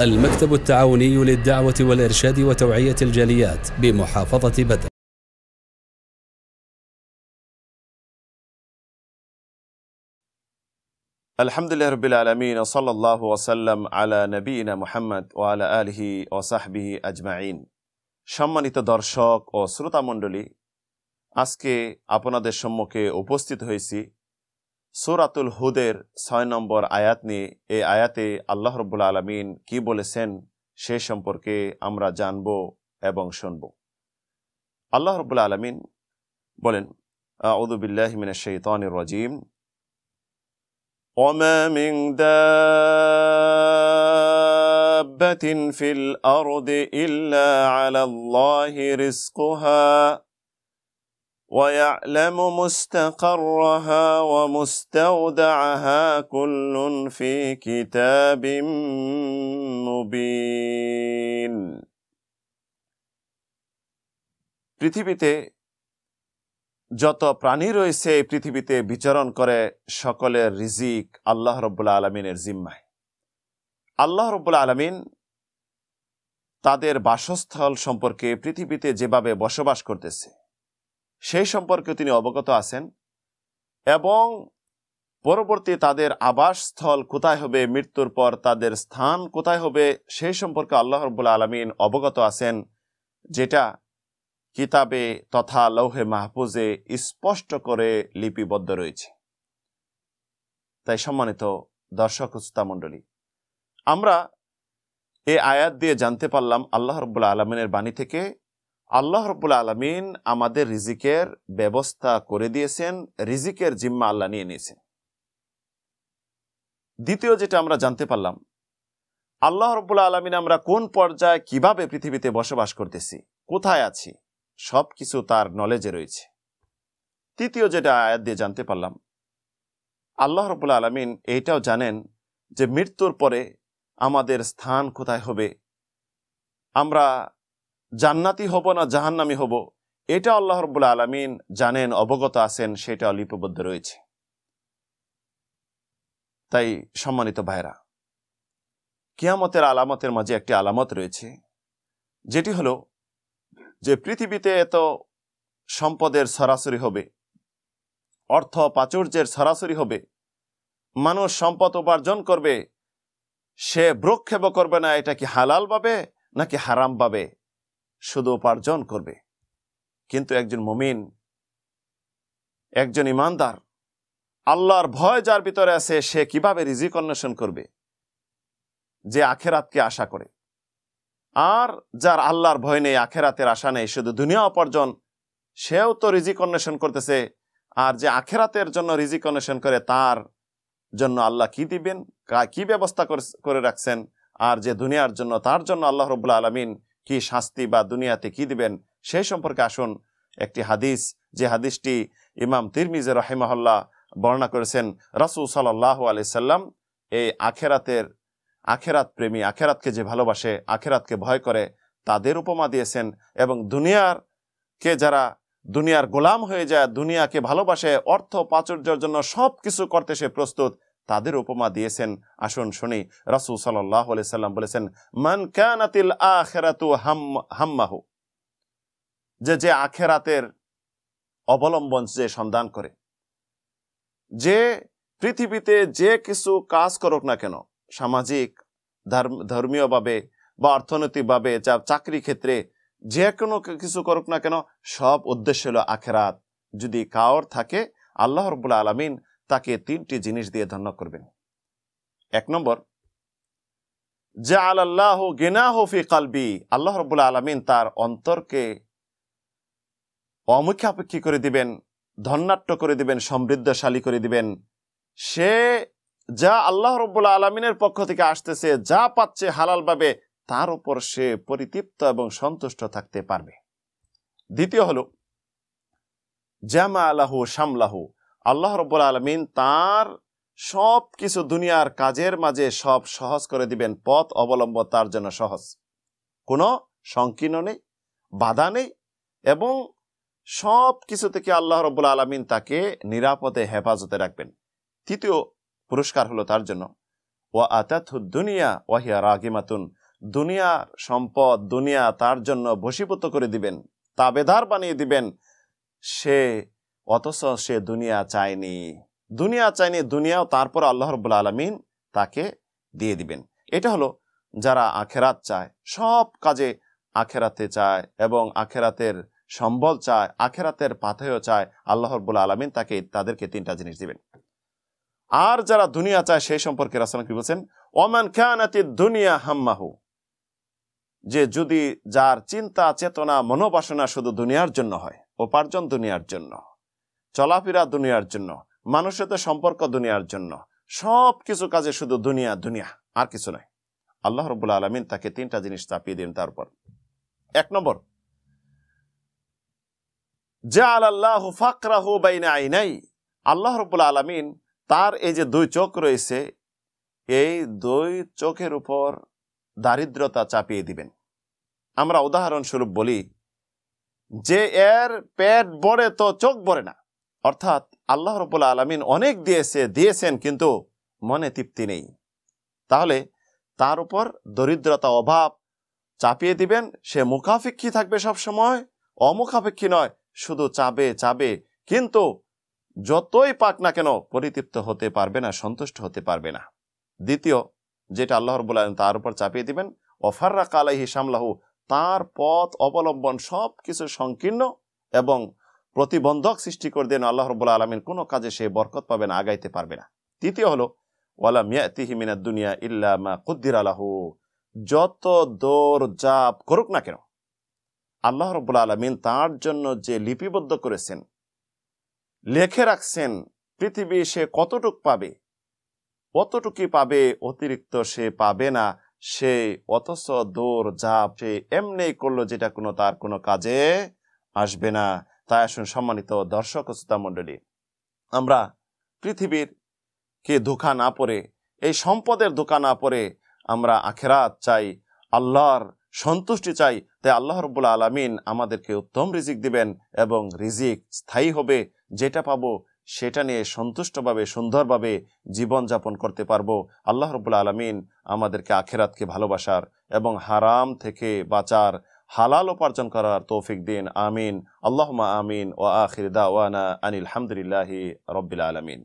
المكتب التعاوني للدعوة والإرشاد وتوعية الجاليات بمحافظة بدر الحمد لله رب العالمين وصلى الله وسلم على نبينا محمد وعلى آله وصحبه أجمعين সম্মানিত দর্শক ও أسكي আজকে আপনাদের সম্মুখে উপস্থিত হয়েছি সুরাতুল হুদের ছয় নম্বর আয়াত নিয়ে এই আয়াতে আল্লাহ রব্বুল আলমিন কি বলেছেন সে সম্পর্কে আমরা জানব এবং শুনব আল্লাহ রব্বুল আলমিন বলেন আউদুবিল্লাহমিন শৈতানির রাজিম وما من دابة في الأرض إلا على الله رزقها ويعلم مستقرها ومستودعها كل في كتاب مبين পৃথিবীতে যত প্রাণী রয়েছে এই পৃথিবীতে বিচরণ করে সকলের রিজিক আল্লাহ রব্বুল আলমিনের জিম্মায় আল্লাহ রব্বুল আলমিন তাদের বাসস্থল সম্পর্কে পৃথিবীতে যেভাবে বসবাস করতেছে সেই সম্পর্কে তিনি অবগত আছেন এবং পরবর্তী তাদের আবাসস্থল কোথায় হবে মৃত্যুর পর তাদের স্থান কোথায় হবে সেই সম্পর্কে আল্লাহ রব্বুল আলমিন অবগত আছেন যেটা কিতাবে তথা লৌহে মাহফুজে স্পষ্ট করে লিপিবদ্ধ রয়েছে তাই সম্মানিত দর্শক উস্তা মণ্ডলী আমরা এই আয়াত দিয়ে জানতে পারলাম আল্লাহ রব্বুল আলমিনের বাণী থেকে আল্লাহ রবুল আলমিন আমাদের রিজিকের ব্যবস্থা করে দিয়েছেন রিজিকের জিম্মা আল্লাহ নিয়ে নিয়েছেন দ্বিতীয় যেটা আমরা জানতে পারলাম আল্লাহ রবুল আলমিন আমরা কোন পর্যায়ে কিভাবে পৃথিবীতে বসবাস করতেছি কোথায় আছি সব কিছু তার নলেজে রয়েছে তৃতীয় যেটা আয়াত দিয়ে জানতে পারলাম আল্লাহ রবুল আলমিন এইটাও জানেন যে মৃত্যুর পরে আমাদের স্থান কোথায় হবে আমরা জান্নাতি হব না জাহান্নামি হব এটা আল্লাহ রব্বুল আলমিন জানেন অবগত আছেন সেটা লিপিবদ্ধ রয়েছে তাই সম্মানিত ভাইরা কিয়ামতের আলামতের মাঝে একটি আলামত রয়েছে যেটি হলো যে পৃথিবীতে এত সম্পদের সরাসরি হবে অর্থ প্রাচুর্যের সরাসরি হবে মানুষ সম্পদ উপার্জন করবে সে ব্রক্ষেপ করবে না এটা কি হালাল পাবে নাকি হারাম পাবে শুধু উপার্জন করবে কিন্তু একজন মমিন একজন ইমানদার আল্লাহর ভয় যার ভিতরে আছে সে কিভাবে রিজিক অন্বেষণ করবে যে আখেরাতকে আশা করে আর যার আল্লাহর ভয় নেই আখেরাতের আশা নেই শুধু দুনিয়া উপার্জন সেও তো রিজিক অন্বেষণ করতেছে আর যে আখেরাতের জন্য রিজিক অন্বেষণ করে তার জন্য আল্লাহ কি দিবেন কি ব্যবস্থা করে রাখছেন আর যে দুনিয়ার জন্য তার জন্য আল্লাহ রবুল্লা আলমিন কি শাস্তি বা দুনিয়াতে কি দিবেন সেই সম্পর্কে আসুন একটি হাদিস যে হাদিসটি ইমাম তিরমিজ রাহিমহল্লা বর্ণনা করেছেন রাসুল সাল্লাহ সাল্লাম এই আখেরাতের আখেরাত প্রেমী আখেরাতকে যে ভালোবাসে আখেরাতকে ভয় করে তাদের উপমা দিয়েছেন এবং দুনিয়ার কে যারা দুনিয়ার গোলাম হয়ে যায় দুনিয়াকে ভালোবাসে অর্থ প্রাচুর্যের জন্য সব কিছু করতে সে প্রস্তুত তাদের উপমা দিয়েছেন আসুন শুনি রাসুল সাল্লাহ সাল্লাম বলেছেন মান কানাতিল আখেরাতু হাম হাম্মাহু যে যে আখেরাতের অবলম্বন যে সন্ধান করে যে পৃথিবীতে যে কিছু কাজ করুক না কেন সামাজিক ধর্মীয়ভাবে বা অর্থনৈতিকভাবে যা চাকরি ক্ষেত্রে যে কোনো কিছু করুক না কেন সব উদ্দেশ্য হল আখেরাত যদি কাওর থাকে আল্লাহ রবুল্লা আলমিন তাকে তিনটি জিনিস দিয়ে ধন্য করবেন এক নম্বর যা আল্লাহ গেনা ফি কালবি আল্লাহ রবুল্লা আলমিন তার অন্তরকে অমুখাপেক্ষী করে দিবেন ধন্যাট্য করে দিবেন সমৃদ্ধশালী করে দিবেন সে যা আল্লাহ রব্বুল্লা আলমিনের পক্ষ থেকে আসতেছে যা পাচ্ছে হালালভাবে তার উপর সে পরিতৃপ্ত এবং সন্তুষ্ট থাকতে পারবে দ্বিতীয় হল জামা আলাহু শামলাহু আল্লাহ রব্বুল আলমিন তার সব কিছু দুনিয়ার কাজের মাঝে সব সহজ করে দিবেন পথ অবলম্বন তার জন্য সহজ কোনো সংকীর্ণ নেই বাধা নেই এবং সব কিছু থেকে আল্লাহ রব্বুল আলমিন তাকে নিরাপদে হেফাজতে রাখবেন তৃতীয় পুরস্কার হলো তার জন্য ওয়া আতাথু দুনিয়া ওয়াহিয়া রাগিমাতুন দুনিয়ার সম্পদ দুনিয়া তার জন্য বশীভূত করে দিবেন তাবেদার বানিয়ে দিবেন সে অথচ সে দুনিয়া চায়নি দুনিয়া চায়নি দুনিয়াও তারপর আল্লাহ রব্বুল আলমিন তাকে দিয়ে দিবেন এটা হলো যারা আখেরাত চায় সব কাজে আখেরাতে চায় এবং আখেরাতের সম্বল চায় আখেরাতের পাথেও চায় আল্লাহ রব্বুল আলমিন তাকে তাদেরকে তিনটা জিনিস দিবেন আর যারা দুনিয়া চায় সেই সম্পর্কে রাসান কি বলছেন ওমান খানাতি দুনিয়া হাম্মাহু যে যদি যার চিন্তা চেতনা মনোবাসনা শুধু দুনিয়ার জন্য হয় উপার্জন দুনিয়ার জন্য চলাফেরা দুনিয়ার জন্য মানুষের সাথে সম্পর্ক দুনিয়ার জন্য সব কিছু কাজে শুধু দুনিয়া দুনিয়া আর কিছু নয় আল্লাহ রবুল্লা আলমিন তাকে তিনটা জিনিস চাপিয়ে দিন তারপর এক নম্বর ফাকরাহু আল্লাহ রবুল্লা আলমিন তার এই যে দুই চোখ রয়েছে এই দুই চোখের উপর দারিদ্রতা চাপিয়ে দিবেন আমরা উদাহরণস্বরূপ বলি যে এর পেট বড়ে তো চোখ বড়ে না অর্থাৎ আল্লাহ রব আলমিন অনেক দিয়েছে দিয়েছেন কিন্তু মনে তৃপ্তি নেই তাহলে তার উপর দরিদ্রতা অভাব চাপিয়ে দিবেন সে মুখাপেক্ষী থাকবে সব সময় অমুখাপেক্ষী নয় শুধু চাবে চাবে কিন্তু যতই পাক না কেন পরিতৃপ্ত হতে পারবে না সন্তুষ্ট হতে পারবে না দ্বিতীয় যেটা আল্লাহর বলেন তার উপর চাপিয়ে দিবেন অফাররা কালাহি সামলাহু তার পথ অবলম্বন সব কিছু সংকীর্ণ এবং প্রতিবন্ধক সৃষ্টি করে দেন আল্লাহ রব্বুল আলমিন কোনো কাজে সে বরকত পাবে না আগাইতে পারবে না তৃতীয় হলো ওয়ালা মিয়া তিহিমিনা দুনিয়া ইল্লা মা কুদ্দির আলাহ যত দৌর জাপ করুক না কেন আল্লাহ রব্বুল আলমিন তার জন্য যে লিপিবদ্ধ করেছেন লেখে রাখছেন পৃথিবী সে কতটুক পাবে অতটুকুই পাবে অতিরিক্ত সে পাবে না সে অথচ দৌড় জাপ সে এমনি করলো যেটা কোনো তার কোনো কাজে আসবে না তাই আসুন সম্মানিত দর্শক ও মণ্ডলী আমরা পৃথিবীর কে ধোকা না পড়ে এই সম্পদের ধোকা না পড়ে আমরা আখেরাত চাই আল্লাহর সন্তুষ্টি চাই তাই আল্লাহ রবুল্লা আলমিন আমাদেরকে উত্তম রিজিক দিবেন এবং রিজিক স্থায়ী হবে যেটা পাবো সেটা নিয়ে সন্তুষ্টভাবে সুন্দরভাবে জীবনযাপন করতে পারবো আল্লাহ রবুল্লা আলমিন আমাদেরকে আখেরাতকে ভালোবাসার এবং হারাম থেকে বাঁচার হালাল উপার্জন করার তৌফিক দিন আমিন আল্লাহমা আমিন ও আখির দাওয়ানা আনিল হামদুলিল্লাহি রব্বিল আলমিন